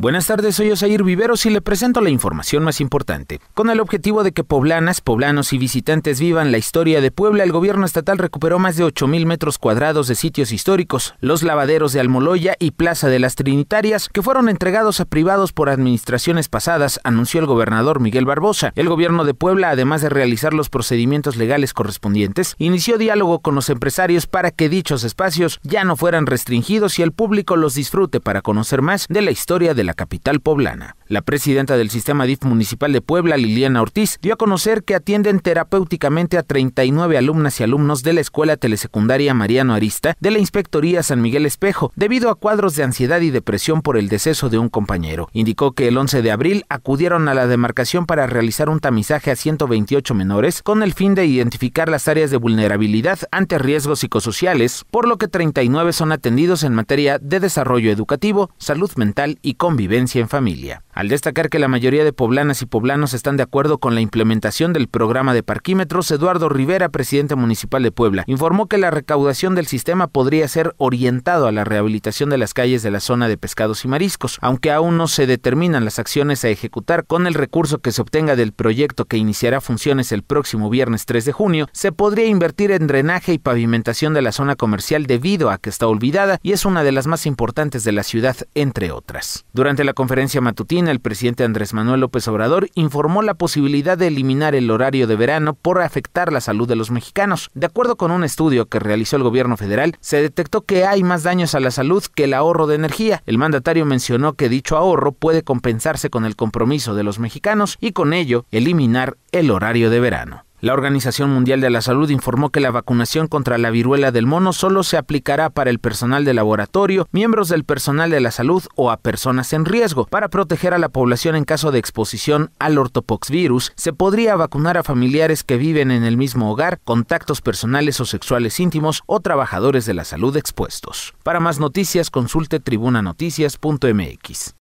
Buenas tardes, soy Osair Viveros y le presento la información más importante. Con el objetivo de que poblanas, poblanos y visitantes vivan la historia de Puebla, el gobierno estatal recuperó más de 8.000 metros cuadrados de sitios históricos, los lavaderos de Almoloya y Plaza de las Trinitarias, que fueron entregados a privados por administraciones pasadas, anunció el gobernador Miguel Barbosa. El gobierno de Puebla, además de realizar los procedimientos legales correspondientes, inició diálogo con los empresarios para que dichos espacios ya no fueran restringidos y el público los disfrute para conocer más de la historia de la capital poblana. La presidenta del Sistema DIF Municipal de Puebla, Liliana Ortiz, dio a conocer que atienden terapéuticamente a 39 alumnas y alumnos de la Escuela Telesecundaria Mariano Arista de la Inspectoría San Miguel Espejo debido a cuadros de ansiedad y depresión por el deceso de un compañero. Indicó que el 11 de abril acudieron a la demarcación para realizar un tamizaje a 128 menores con el fin de identificar las áreas de vulnerabilidad ante riesgos psicosociales, por lo que 39 son atendidos en materia de desarrollo educativo, salud mental y convivencia en familia al destacar que la mayoría de poblanas y poblanos están de acuerdo con la implementación del programa de parquímetros, Eduardo Rivera, presidente municipal de Puebla, informó que la recaudación del sistema podría ser orientado a la rehabilitación de las calles de la zona de pescados y mariscos, aunque aún no se determinan las acciones a ejecutar con el recurso que se obtenga del proyecto que iniciará funciones el próximo viernes 3 de junio, se podría invertir en drenaje y pavimentación de la zona comercial debido a que está olvidada y es una de las más importantes de la ciudad, entre otras. Durante la conferencia matutina, el presidente Andrés Manuel López Obrador informó la posibilidad de eliminar el horario de verano por afectar la salud de los mexicanos. De acuerdo con un estudio que realizó el gobierno federal, se detectó que hay más daños a la salud que el ahorro de energía. El mandatario mencionó que dicho ahorro puede compensarse con el compromiso de los mexicanos y con ello eliminar el horario de verano. La Organización Mundial de la Salud informó que la vacunación contra la viruela del mono solo se aplicará para el personal de laboratorio, miembros del personal de la salud o a personas en riesgo. Para proteger a la población en caso de exposición al ortopoxvirus, se podría vacunar a familiares que viven en el mismo hogar, contactos personales o sexuales íntimos o trabajadores de la salud expuestos. Para más noticias, consulte tribunanoticias.mx.